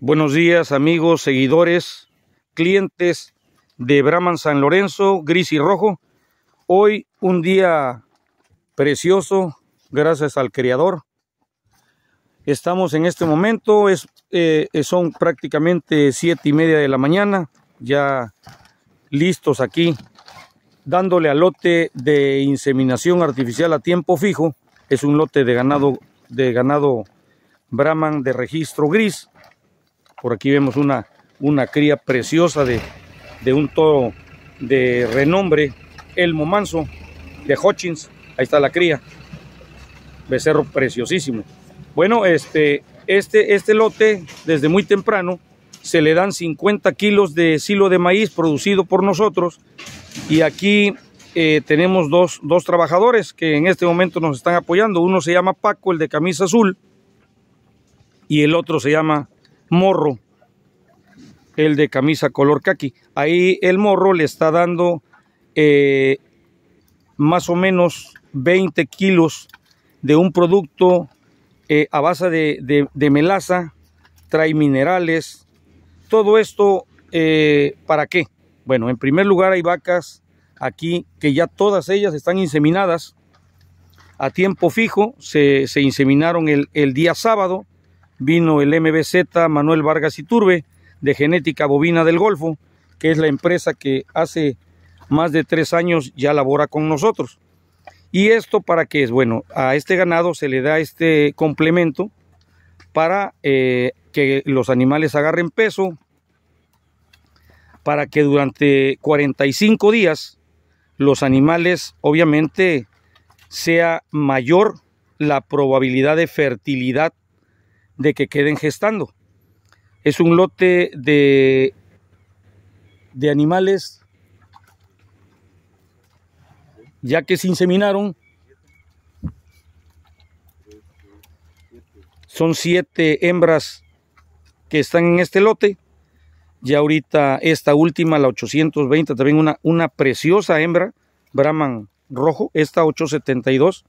Buenos días amigos, seguidores, clientes de Brahman San Lorenzo, gris y rojo. Hoy un día precioso, gracias al Creador. Estamos en este momento, es, eh, son prácticamente siete y media de la mañana, ya listos aquí, dándole al lote de inseminación artificial a tiempo fijo. Es un lote de ganado, de ganado Brahman de registro gris por aquí vemos una, una cría preciosa de, un toro de renombre, el Momanso de Hutchins. Ahí está la cría. Becerro preciosísimo. Bueno, este, este, este lote desde muy temprano se le dan 50 kilos de silo de maíz producido por nosotros y aquí eh, tenemos dos, trabajadores que en este momento nos están apoyando. Uno se llama Paco, el de camisa azul, y el otro se llama morro, el de camisa color caqui. Ahí el morro le está dando eh, más o menos 20 kilos de un producto eh, a base de, melaza, trae minerales. Todo esto, eh, ¿para qué? Bueno, en primer lugar hay vacas aquí que ya todas ellas están inseminadas a tiempo fijo. Se, inseminaron el día sábado vino el MBZ Manuel Vargas Iturbe de Genética Bovina del Golfo, que es la empresa que hace más de tres años ya labora con nosotros. ¿Y esto para qué es? Bueno, a este ganado se le da este complemento para eh, que los animales agarren peso, para que durante 45 días los animales, obviamente, sea mayor la probabilidad de fertilidad de que queden gestando. Es un lote de, de animales ya que se inseminaron. Son siete hembras que están en este lote. Y ahorita esta última, la 820, también una, una preciosa hembra, Brahman rojo, esta 872,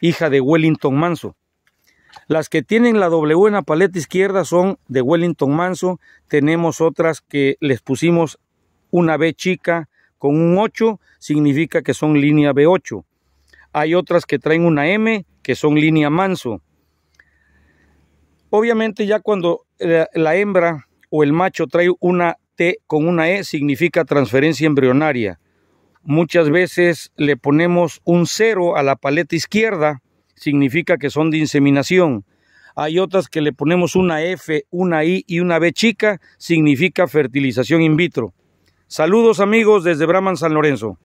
hija de Wellington Manso. Las que tienen la W en la paleta izquierda son de Wellington Manso. Tenemos otras que les pusimos una B chica con un 8, significa que son línea B8. Hay otras que traen una M, que son línea Manso. Obviamente ya cuando la hembra o el macho trae una T con una E, significa transferencia embrionaria. Muchas veces le ponemos un 0 a la paleta izquierda significa que son de inseminación. Hay otras que le ponemos una F, una I y una B chica, significa fertilización in vitro. Saludos amigos desde Brahman San Lorenzo.